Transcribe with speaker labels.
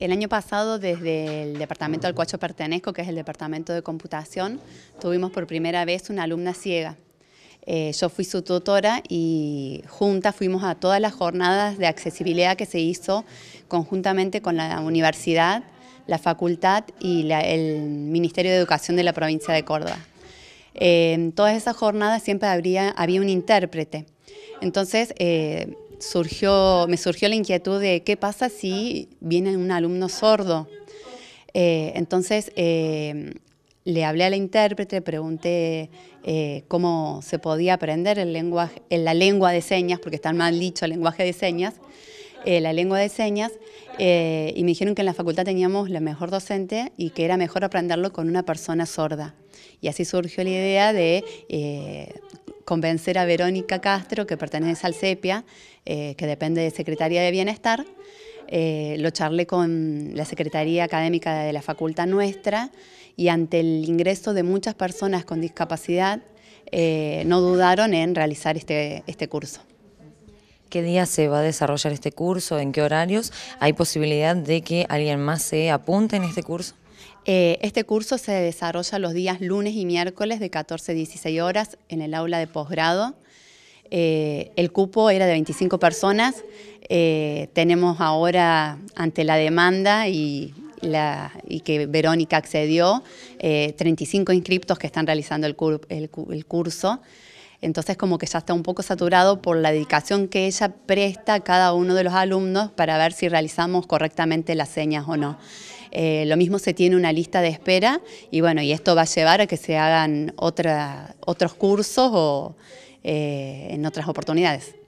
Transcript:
Speaker 1: El año pasado, desde el departamento al cual pertenezco, que es el departamento de computación, tuvimos por primera vez una alumna ciega. Eh, yo fui su tutora y juntas fuimos a todas las jornadas de accesibilidad que se hizo conjuntamente con la universidad, la facultad y el Ministerio de Educación de la provincia de Córdoba. Eh, en todas esas jornadas siempre habría, había un intérprete. Entonces, eh, surgió, me surgió la inquietud de qué pasa si viene un alumno sordo. Eh, entonces eh, le hablé a la intérprete, pregunté eh, cómo se podía aprender el lenguaje, la lengua de señas, porque está mal dicho el lenguaje de señas, la lengua de señas, y me dijeron que en la facultad teníamos la mejor docente y que era mejor aprenderlo con una persona sorda. Y así surgió la idea de convencer a Verónica Castro, que pertenece al CEPIA, eh, que depende de Secretaría de Bienestar. Eh, lo charlé con la Secretaría Académica de la Facultad Nuestra y ante el ingreso de muchas personas con discapacidad, eh, no dudaron en realizar este, este curso. ¿Qué día se va a desarrollar este curso? ¿En qué horarios? ¿Hay posibilidad de que alguien más se apunte en este curso? Eh, este curso se desarrolla los días lunes y miércoles de 14 a 16 horas en el aula de posgrado. Eh, el cupo era de 25 personas. Eh, tenemos ahora, ante la demanda y, que Verónica accedió, 35 inscriptos que están realizando el curso. Entonces como que ya está un poco saturado por la dedicación que ella presta a cada uno de los alumnos para ver si realizamos correctamente las señas o no. Eh, lo mismo se tiene una lista de espera y bueno, y esto va a llevar a que se hagan otros cursos o eh, en otras oportunidades.